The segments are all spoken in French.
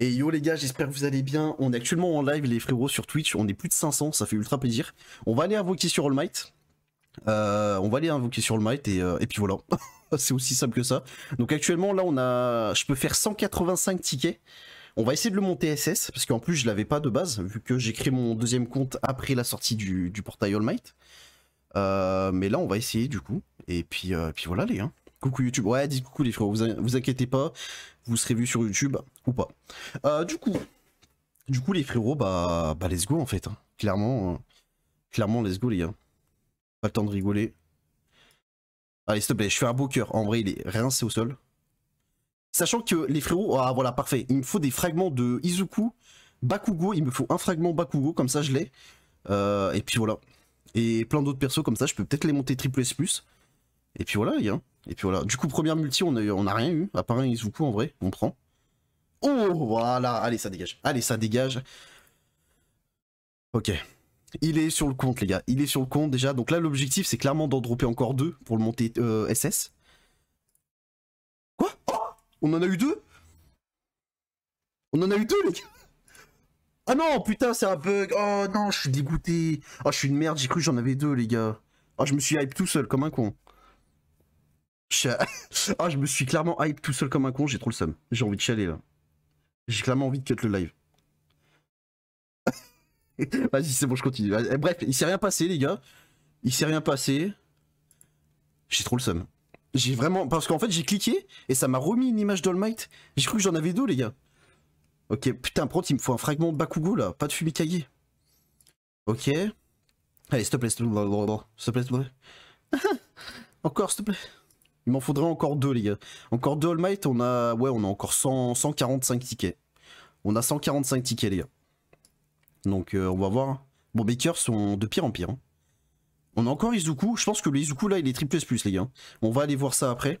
Et yo les gars, j'espère que vous allez bien. On est actuellement en live les frérots sur Twitch, on est plus de 500, ça fait ultra plaisir. On va aller invoquer sur All Might. Euh, on va aller invoquer sur All Might et, euh, puis voilà. c'est aussi simple que ça. Donc actuellement là on a... Je peux faire 185 tickets. On va essayer de le monter SS, parce qu'en plus je l'avais pas de base, vu que j'ai créé mon deuxième compte après la sortie du, portail All Might. Euh, mais là on va essayer du coup. Et puis, puis voilà les gars. Coucou YouTube. Ouais, dites coucou les frérots, vous, vous inquiétez pas, vous serez vu sur YouTube pas. Euh, du coup, du coup les frérots, bah, bah let's go en fait. Hein. Clairement, euh, clairement let's go les gars. Pas le temps de rigoler. Allez, s'il te plaît, je fais un beau En vrai, il est rien, c'est au sol. Sachant que les frérots, ah voilà, parfait. Il me faut des fragments de Izuku, Bakugo. Il me faut un fragment Bakugo, comme ça je l'ai. Euh, et puis voilà. Et plein d'autres persos comme ça, je peux peut-être les monter triple S+. Et puis voilà, les gars. Et puis voilà. Du coup, première multi, on a, on a rien eu, à part un Izuku en vrai, on prend. Oh, voilà. Allez, ça dégage. Allez, ça dégage. Ok. Il est sur le compte, les gars. Il est sur le compte déjà. Donc là, l'objectif, c'est clairement d'en dropper encore deux pour le monter SS. Euh, Quoi oh On en a eu deux On en a eu deux, les gars Ah non, putain, c'est un bug. Oh non, je suis dégoûté. Oh, je suis une merde. J'ai cru que j'en avais deux, les gars. Oh, je me suis hype tout seul comme un con. Je... Oh, je me suis clairement hype tout seul comme un con. J'ai trop le seum. J'ai envie de chialer, là. J'ai clairement envie de cut le live. Vas-y, c'est bon, je continue. Eh, bref, il s'est rien passé, les gars. Il s'est rien passé. J'ai trop le seum. J'ai vraiment. Parce qu'en fait, j'ai cliqué et ça m'a remis une image d'All Might. J'ai cru que j'en avais deux, les gars. Ok, putain, prends il me faut un fragment de Bakugo là. Pas de Fumikage. Ok. Allez, s'il te plaît, s'il te plaît, s'il te plaît. encore, s'il te plaît. Il m'en faudrait encore deux, les gars. Encore deux All Might, on a. Ouais, on a encore 145 tickets. On a 145 tickets, les gars. Donc, euh, on va voir. Bon, Baker sont de pire en pire. Hein. On a encore Izuku. Je pense que le Izuku, là, il est triple plus, les gars. On va aller voir ça après.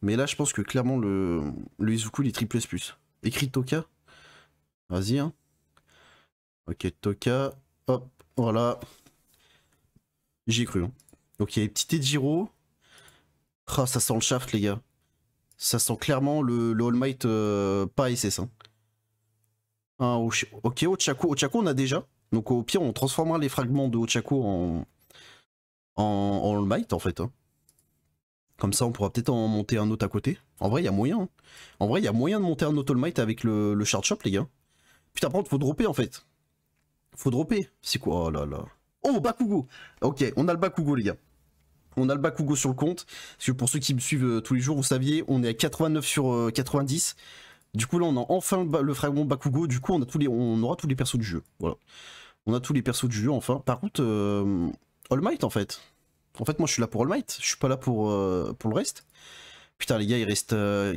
Mais là, je pense que clairement, le, Izuku, il est triple plus. Écrit Toka. Vas-y, hein. Ok, Toka. Hop, voilà. J'ai cru. Hein. Ok, petit Ejiro. Ah, ça sent le shaft, les gars. Ça sent clairement le, All Might euh, pas SS. ça. Hein, ok, Ochako. Ochako, on a déjà. Donc au pire, on transformera les fragments de Ochako en, en, en All Might, en fait. Hein. Comme ça, on pourra peut-être en monter un autre à côté. En vrai, il y a moyen. Hein. En vrai, il y a moyen de monter un autre All Might avec le, le Shard Shop, les gars. Putain, par contre, faut dropper, en fait. Faut dropper. C'est quoi Oh là là. Oh, Bakugo Ok, on a le Bakugo, les gars. On a le Bakugo sur le compte. Parce que pour ceux qui me suivent euh, tous les jours, vous saviez, on est à 89 sur 90. Euh, du coup là on a enfin le fragment Bakugo, du coup on, a tous les, on aura tous les persos du jeu. Voilà. On a tous les persos du jeu enfin. Par contre, euh, All Might en fait. En fait moi je suis là pour All Might, je suis pas là pour, euh, pour le reste. Putain les gars il reste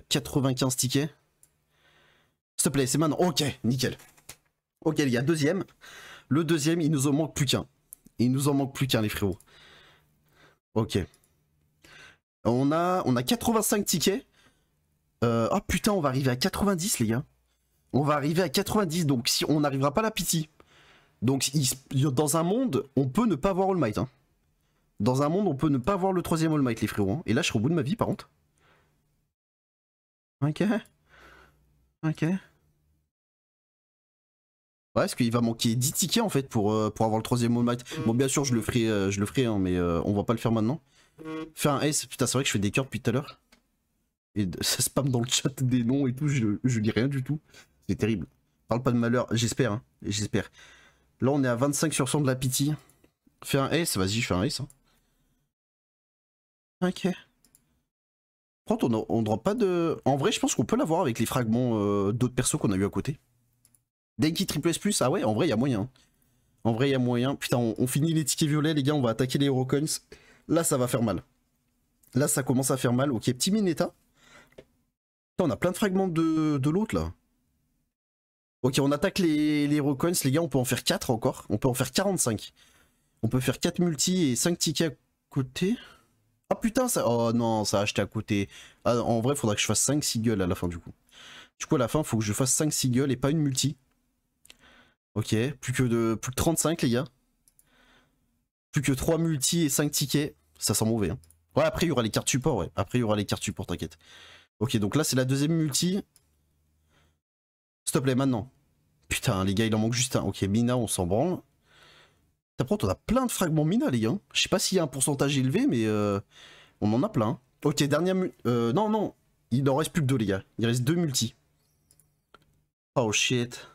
95 euh, tickets. S'il te plaît c'est maintenant. Ok, nickel. Ok les gars, deuxième. Le deuxième il nous en manque plus qu'un. Il nous en manque plus qu'un les frérots. Ok. On a, on a 85 tickets. Euh, oh putain, on va arriver à 90, les gars. On va arriver à 90, donc si on n'arrivera pas à la pitié. Donc dans un monde, on peut ne pas voir All Might. Hein. Dans un monde, on peut ne pas voir le troisième All Might, les frérots. Hein. Et là, je serai au bout de ma vie, par contre. Ok. Ok. Ouais, parce qu'il va manquer 10 tickets en fait pour, euh, pour avoir le troisième All Might. Bon, bien sûr, je le ferai, euh, je le ferai hein, mais on va pas le faire maintenant. Faire un S, putain, c'est vrai que je fais des cœurs depuis tout à l'heure et ça spam dans le chat des noms et tout, je, je lis rien du tout. C'est terrible. Parle pas de malheur, j'espère, hein, j'espère. Là, on est à 25 sur 100 de la pitié. Fais un S, vas-y, fais un S. Hein. Ok. on ne pas de... En vrai, je pense qu'on peut l'avoir avec les fragments euh, d'autres persos qu'on a eu à côté. Denki triple S+, ah ouais, en vrai, il y a moyen. En vrai, il y a moyen. Putain, on, finit les tickets violets, les gars, on va attaquer les coins Là, ça va faire mal. Là, ça commence à faire mal. Ok, petit Mineta on a plein de fragments de, l'autre là. Ok, on attaque les, les recoins, les gars. On peut en faire 4 encore. On peut en faire 45. On peut faire 4 multi et 5 tickets à côté. Ah putain, ça. Oh non, ça a acheté à côté. Ah, en vrai, faudra que je fasse 5 seagulls à la fin du coup. Du coup, à la fin, il faut que je fasse 5 seagulls et pas une multi. Ok, plus que, de, plus que 35, les gars. Plus que 3 multi et 5 tickets. Ça sent mauvais. Hein. Ouais, après, il y aura les cartes support, ouais. Après, il y aura les cartes support, t'inquiète. Ok, donc là, c'est la deuxième multi. Stop te plaît, maintenant. Putain, les gars, il en manque juste un. Ok, Mina, on s'en branle. T'apprends, on a plein de fragments Mina, les gars. Je sais pas s'il y a un pourcentage élevé, mais euh, on en a plein. Ok, dernière... Euh, non, non. Il n'en reste plus que deux, les gars. Il reste deux multi Oh, shit.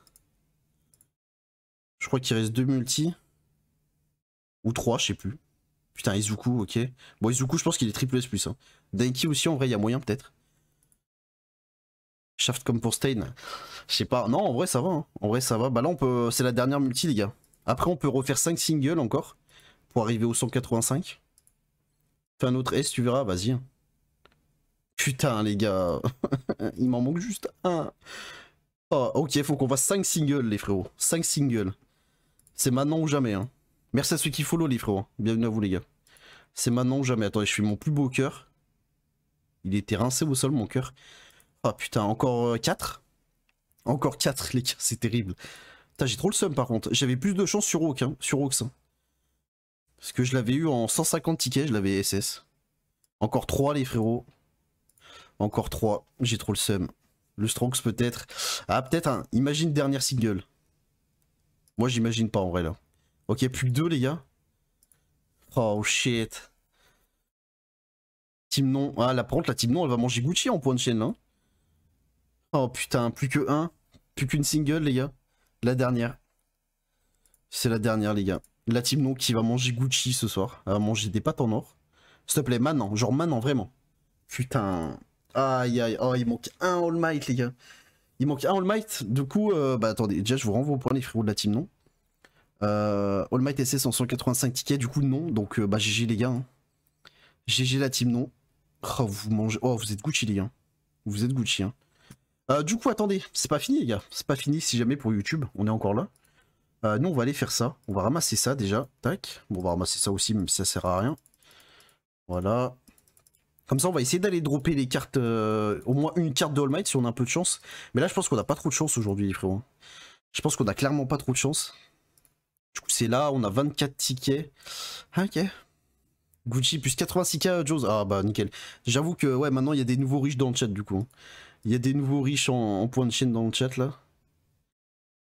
Je crois qu'il reste deux multi Ou trois, je sais plus. Putain, Izuku, ok. Bon, Izuku, je pense qu'il est triple S+. Hein. Daiki aussi, en vrai, il y a moyen, peut-être. Shaft comme pour Stain. Je sais pas. Non, en vrai, ça va. Hein. En vrai, ça va. Bah là, on peut. C'est la dernière multi, les hein. gars. Après, on peut refaire 5 singles encore. Pour arriver au 185. Fais un autre S, tu verras. Vas-y. Hein. Putain, les gars. Il m'en manque juste un. Oh, ok, faut qu'on fasse 5 singles, les frérots. 5 singles. C'est maintenant ou jamais. Merci à ceux qui follow, les frérots. Bienvenue à vous, les gars. C'est maintenant ou jamais. Attendez, je suis mon plus beau cœur. Il était rincé au sol, mon cœur. Oh putain, encore 4 euh, Encore 4 les gars, c'est terrible. Putain, j'ai trop le seum par contre. J'avais plus de chance sur Oak, hein, sur Hawks. Hein. Parce que je l'avais eu en 150 tickets, je l'avais SS. Encore 3 les frérots. Encore 3, j'ai trop le seum. Le Strokes peut-être. Ah peut-être un, imagine dernière single. Moi j'imagine pas en vrai là. Ok, plus que 2 les gars. Oh shit. Team non. Ah la par la team non elle va manger Gucci en point de chaîne là. Hein. Oh putain, plus que un. Plus qu'une single, les gars. La dernière. C'est la dernière, les gars. La team non qui va manger Gucci ce soir. Elle va manger des pâtes en or. S'il te plaît, maintenant. Genre maintenant, vraiment. Putain. Aïe, aïe. Oh, il manque un All Might, les gars. Il manque un All Might. Du coup, euh, bah attendez. Déjà, je vous renvoie au point, les frérots de la team non. Euh, All Might SS 185 tickets. Du coup, non. Donc, euh, bah GG, les gars. GG hein. la team non. Oh, vous mangez. Oh, vous êtes Gucci, les gars. Vous êtes Gucci, hein. Euh, du coup, attendez, c'est pas fini, les gars. C'est pas fini si jamais pour YouTube, on est encore là. Euh, nous, on va aller faire ça. On va ramasser ça déjà. Tac. Bon, on va ramasser ça aussi, même si ça sert à rien. Voilà. Comme ça, on va essayer d'aller dropper les cartes, euh, au moins une carte de All Might si on a un peu de chance. Mais là, je pense qu'on a pas trop de chance aujourd'hui, les Je pense qu'on a clairement pas trop de chance. Du coup, c'est là, on a 24 tickets. Ah, ok. Gucci plus 86k, Jaws. Ah, bah, nickel. J'avoue que, ouais, maintenant, il y a des nouveaux riches dans le chat, du coup. Hein. Il y a des nouveaux riches en, point de chaîne dans le chat là.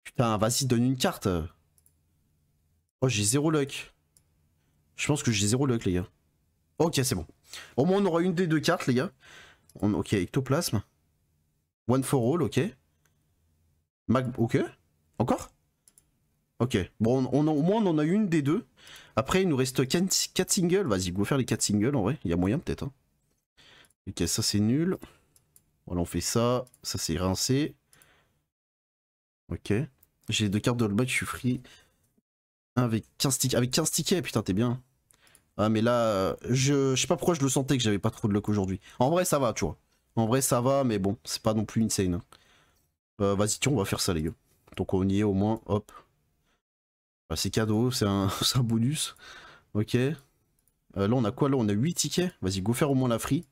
Putain, vas-y, donne une carte. Oh, j'ai zéro luck. Je pense que j'ai zéro luck, les gars. Ok, c'est bon. Au moins, on aura une des deux cartes, les gars. Ok, ectoplasme. One for all, ok. Mag... Ok. Encore Ok. Bon, on, au moins, on en a une des deux. Après, il nous reste 4 singles. Vas-y, go faire les 4 singles, en vrai. Il y a moyen, peut-être. Hein. Ok, ça, c'est nul. Voilà, on fait ça. Ça, c'est rincé. Ok. J'ai deux cartes de all je suis free. Avec 15, tickets. Avec 15 tickets, putain, t'es bien. Ah, mais là, je, je sais pas pourquoi je le sentais que j'avais pas trop de luck aujourd'hui. En vrai, ça va, tu vois. En vrai, ça va, mais bon, c'est pas non plus insane. scène. Hein. Bah, vas-y, tiens, on va faire ça, les gars. Donc, on y est au moins, hop. Bah, c'est cadeau, c'est un, bonus. Ok. Euh, là, on a quoi Là, on a 8 tickets. Vas-y, go faire au moins la free.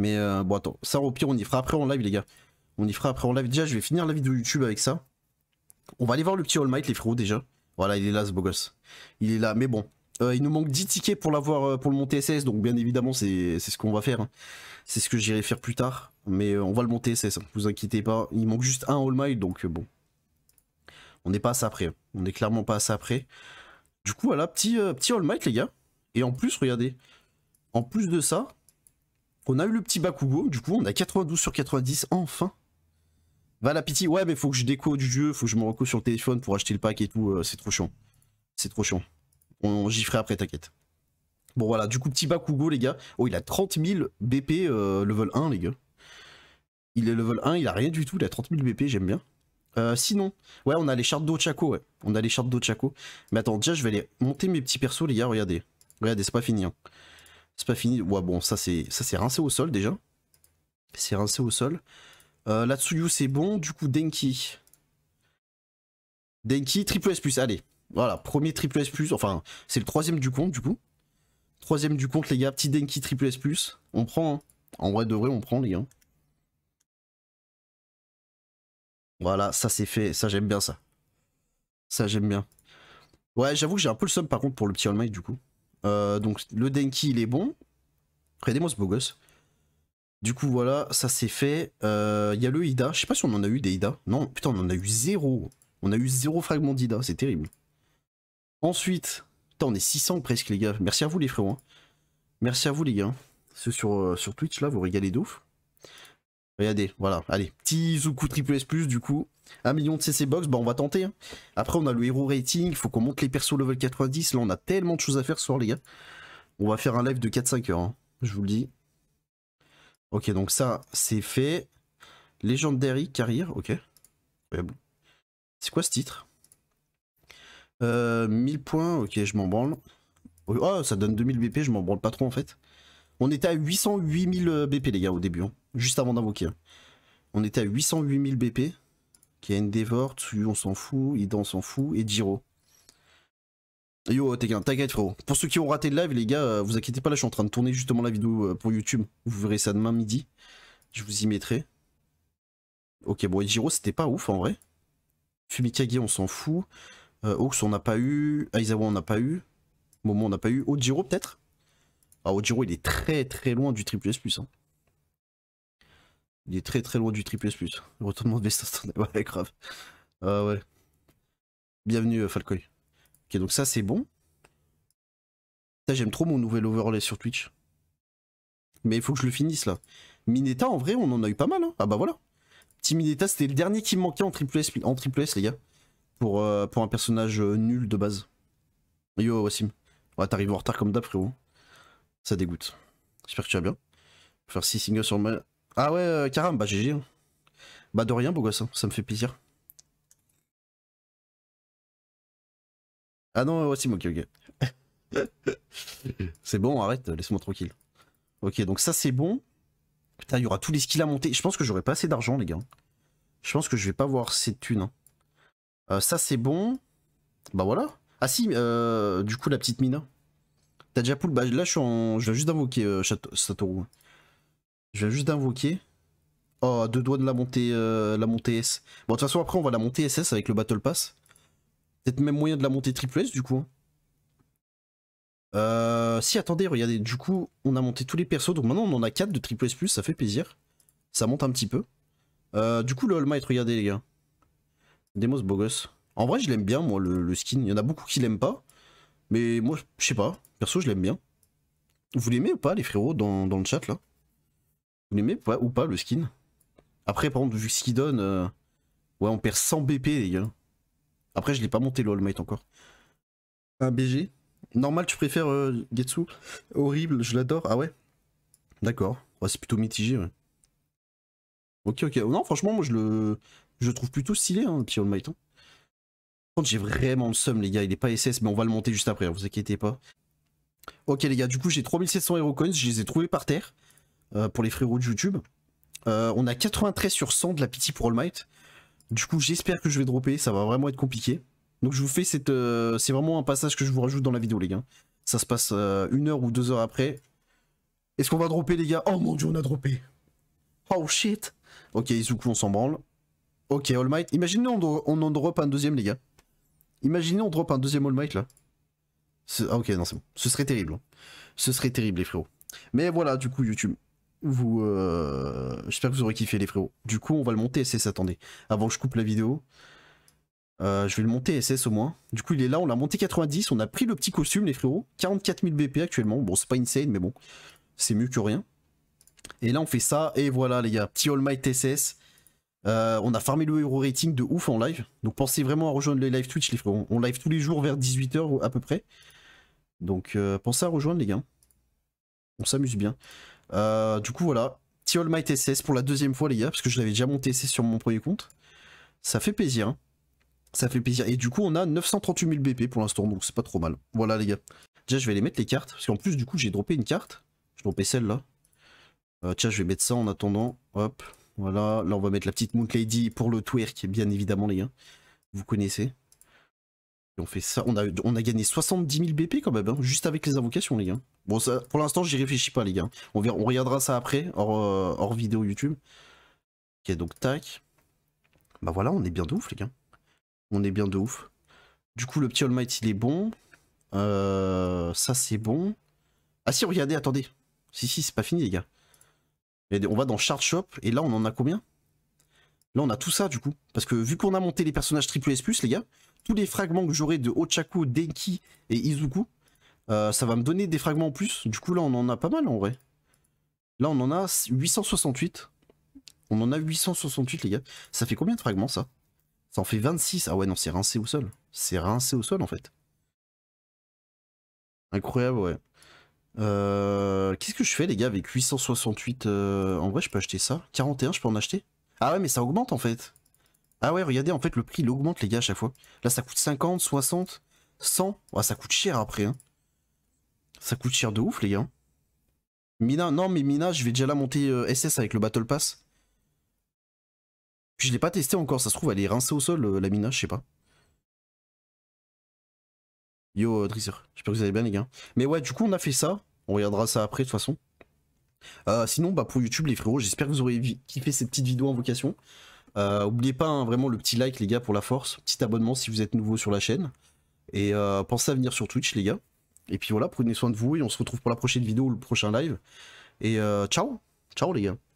Mais euh, bon, attends, ça au pire, on y fera après en live, les gars. On y fera après en live. Déjà, je vais finir la vidéo YouTube avec ça. On va aller voir le petit All Might, les frérots, déjà. Voilà, il est là, ce beau gosse. Il est là, mais bon. Euh, il nous manque 10 tickets pour l'avoir euh, pour le monter SS, donc bien évidemment, c'est ce qu'on va faire. Hein. C'est ce que j'irai faire plus tard. Mais on va le monter SS, Ne hein. vous inquiétez pas. Il manque juste un All Might, donc bon. On n'est pas assez après. Hein. On n'est clairement pas ça après. Du coup, voilà, petit, petit All Might, les gars. Et en plus, regardez. En plus de ça, on a eu le petit Bakugo, du coup, on a 92 sur 90, enfin. va la pitié. ouais, mais faut que je déco du jeu, faut que je me reco sur le téléphone pour acheter le pack et tout, euh, c'est trop chiant. C'est trop chiant. On, j'y ferai après, t'inquiète. Bon, voilà, du coup, petit Bakugo, les gars. Oh, il a 30 000 BP level 1, les gars. Il est level 1, il a rien du tout, il a 30 000 BP, j'aime bien. Euh, sinon, ouais, on a les shards d'Ochako, ouais. On a les shards d'Ochako. Mais attends, déjà, je vais aller monter mes petits persos, les gars, regardez. Regardez, c'est pas fini. Hein. C'est pas fini. Ouais, bon, ça c'est ça c'est rincé au sol déjà. C'est rincé au sol. Euh, la Tsuyu c'est bon. Du coup, Denki. Denki, triple S+. Allez, voilà, premier triple S+. Enfin, c'est le troisième du compte, du coup. Troisième du compte, les gars. Petit Denki, triple S+. On prend, hein. En vrai de vrai, on prend, les gars. Voilà, ça c'est fait. Ça, j'aime bien ça. Ça, j'aime bien. Ouais, j'avoue que j'ai un peu le seum par contre, pour le petit all might, du coup. Euh, donc le Denki il est bon. Regardez-moi ce beau gosse. Du coup voilà, ça c'est fait. Euh, il y a le Ida. Je sais pas si on en a eu des Ida. Non, putain, on en a eu zéro. On a eu zéro fragment d'Ida, c'est terrible. Ensuite, putain, on est 600 presque les gars. Merci à vous les frérots. Hein. Merci à vous les gars. Ceux sur, euh, sur Twitch là, vous régalez d'ouf. Regardez, voilà. Allez, petit Zuku Triple S+, du coup. 1 million de CC box, bah on va tenter. Hein. Après, on a le héros rating, il faut qu'on monte les persos level 90. Là, on a tellement de choses à faire ce soir, les gars. On va faire un live de 4-5 heures, hein, je vous le dis. Ok, donc ça, c'est fait. Legendary Carrière, ok. C'est quoi ce titre 1000 euh, points, ok, je m'en branle. Oh, ah, ça donne 2000 BP, je m'en branle pas trop en fait. On était à 808 000 BP, les gars, au début, hein. juste avant d'invoquer. On était à 808 000 BP qui a Endeavor, Tsuyu on s'en fout, Ida on s'en fout, et Jiro. Yo Tegan, t'inquiète frérot. Pour ceux qui ont raté le live les gars, euh, vous inquiétez pas là je suis en train de tourner justement la vidéo euh, pour YouTube. Vous verrez ça demain midi. Je vous y mettrai. Ok bon et Jiro c'était pas ouf en vrai. Fumikage on s'en fout. Euh, Ox on n'a pas eu. Aizawa on n'a pas eu. Momo on n'a pas eu. Ojiro peut-être Ah Ojiro il est très très loin du triple S Hein. Il est très très loin du triple S plus. Retournement de Vestas. Ouais, grave. Ah ouais. Bienvenue euh, Falcoy. Ok, donc ça c'est bon. j'aime trop mon nouvel overlay sur Twitch. Mais il faut que je le finisse là. Mineta en vrai on en a eu pas mal. Hein. Ah bah voilà. Petit Mineta c'était le dernier qui me manquait en triple S, en triple les gars. Pour, euh, pour un personnage euh, nul de base. Yo Wassim. Ouais t'arrives en retard comme d'hab frérot. Ça dégoûte. J'espère que tu vas bien. Faire 6 singles sur le mal. Ah ouais, caram, euh, bah GG. Hein. Bah de rien, beau gosse, hein. ça me fait plaisir. Ah non, aussi ok, ok. c'est bon, arrête, laisse-moi tranquille. Ok, donc ça c'est bon. Putain, il y aura tous les skills à monter. Je pense que j'aurai pas assez d'argent, les gars. Je pense que je vais pas voir ces thunes. Hein. Euh, ça c'est bon. Bah voilà. Ah si, euh, du coup la petite mine. T'as déjà poule Bah là je suis en... Je juste invoquer Satoru. Je viens juste d'invoquer. Oh, deux doigts de la montée, euh, la montée S. Bon, de toute façon, après, on va la monter SS avec le Battle Pass. Peut-être même moyen de la monter triple S, du coup. Hein. Euh, si, attendez, regardez. Du coup, on a monté tous les persos. Donc maintenant, on en a 4 de triple S+, ça fait plaisir. Ça monte un petit peu. Euh, du coup, le All Might, regardez, les gars. Demos Bogos. En vrai, je l'aime bien, moi, le, skin. Il y en a beaucoup qui l'aiment pas. Mais moi, je sais pas. Perso, je l'aime bien. Vous l'aimez ou pas, les frérots, dans le chat, là vous l'aimez ou pas le skin Après, par contre, vu ce qu'il donne, euh, ouais, on perd 100 BP, les gars. Après, je l'ai pas monté le encore. Un BG Normal, tu préfères euh, Getsu Horrible, je l'adore. Ah ouais D'accord. Ouais, c'est plutôt mitigé, ouais. Ok, ok. Oh non, franchement, moi, je le, je trouve plutôt stylé, hein, le petit All Might. Hein. Par contre, j'ai vraiment le seum, les gars. Il est pas SS, mais on va le monter juste après, hein, vous inquiétez pas. Ok, les gars, du coup, j'ai 3700 Hero Coins, je les ai trouvés par terre. Euh, pour les frérots de YouTube. Euh, on a 93 sur 100 de la pitié pour All Might. Du coup, j'espère que je vais dropper, ça va vraiment être compliqué. Donc je vous fais cette... Euh, c'est vraiment un passage que je vous rajoute dans la vidéo, les gars. Ça se passe une heure ou deux heures après. Est-ce qu'on va dropper, les gars Oh mon dieu, on a droppé Oh shit Ok, Izuku, on s'en branle. Ok, All Might. Imaginez, on, on en drop un deuxième, les gars. Imaginez, on drop un deuxième All Might, là. Ah ok, non, c'est bon. Ce serait terrible. Hein. Ce serait terrible, les frérots. Mais voilà, du coup, YouTube vous, euh, j'espère que vous aurez kiffé les frérots. Du coup, on va le monter SS, attendez. Avant que je coupe la vidéo. Euh, je vais le monter SS au moins. Du coup, il est là, on l'a monté 90, on a pris le petit costume, les frérots. 44 000 BP actuellement. Bon, c'est pas insane, mais bon, c'est mieux que rien. Et là, on fait ça, et voilà, les gars, petit All Might SS. Euh, on a farmé le hero rating de ouf en live. Donc, pensez vraiment à rejoindre les live Twitch, les frérots. On live tous les jours vers 18h à peu près. Donc, pensez à rejoindre, les gars. On s'amuse bien. Euh, du coup, voilà. Tiol My SS pour la deuxième fois, les gars, parce que je l'avais déjà monté sur mon premier compte. Ça fait plaisir. Hein. Ça fait plaisir. Et du coup, on a 938 000 BP pour l'instant, donc c'est pas trop mal. Voilà, les gars. Déjà, je vais les mettre les cartes, parce qu'en plus, du coup, j'ai droppé une carte. Je dropper celle-là. Euh, tiens, je vais mettre ça en attendant. Hop, voilà. Là, on va mettre la petite Moon Lady pour le twerk, bien évidemment, les gars. Vous connaissez. Et on fait ça. On a, on a gagné 70 000 BP quand même, hein, juste avec les invocations, les gars. Bon, ça, pour l'instant, j'y réfléchis pas, les gars. On, on regardera ça après, euh, hors, vidéo YouTube. Ok, donc tac. Bah voilà, on est bien de ouf, les gars. On est bien de ouf. Du coup, le petit All Might, il est bon. Euh, ça, c'est bon. Ah si, regardez, attendez. Si, si, c'est pas fini, les gars. on va dans Shard Shop, et là, on en a combien Là, on a tout ça, du coup. Parce que vu qu'on a monté les personnages triple S+, les gars, tous les fragments que j'aurai de Ochaku, Denki et Izuku, euh, ça va me donner des fragments en plus. Du coup, là, on en a pas mal en vrai. Là, on en a 868. On en a 868, les gars. Ça fait combien de fragments, ça Ça en fait 26. Ah ouais, non, c'est rincé au sol. C'est rincé au sol, en fait. Incroyable, ouais. Euh, qu'est-ce que je fais, les gars, avec 868 euh, En vrai, je peux acheter ça. 41, je peux en acheter Ah ouais, mais ça augmente, en fait. Ah ouais, regardez, en fait, le prix, il augmente, les gars, à chaque fois. Là, ça coûte 50, 60, 100. Ah, ça coûte cher, après, hein. Ça coûte cher de ouf, les gars. Mina, non, mais Mina, je vais déjà la monter SS euh, avec le Battle Pass. Puis je l'ai pas testé encore, ça se trouve, elle est rincée au sol, euh, la Mina, je sais pas. Yo, euh, j'espère que vous allez bien, les gars. Mais ouais, du coup, on a fait ça. On regardera ça après, de toute façon. sinon, bah, pour YouTube, les frérots, j'espère que vous aurez kiffé cette petite vidéo en vocation. Oubliez pas hein, vraiment le petit like, les gars, pour la force. Petit abonnement si vous êtes nouveau sur la chaîne. Et pensez à venir sur Twitch, les gars. Et puis voilà, prenez soin de vous et on se retrouve pour la prochaine vidéo ou le prochain live. Et euh, ciao Ciao les gars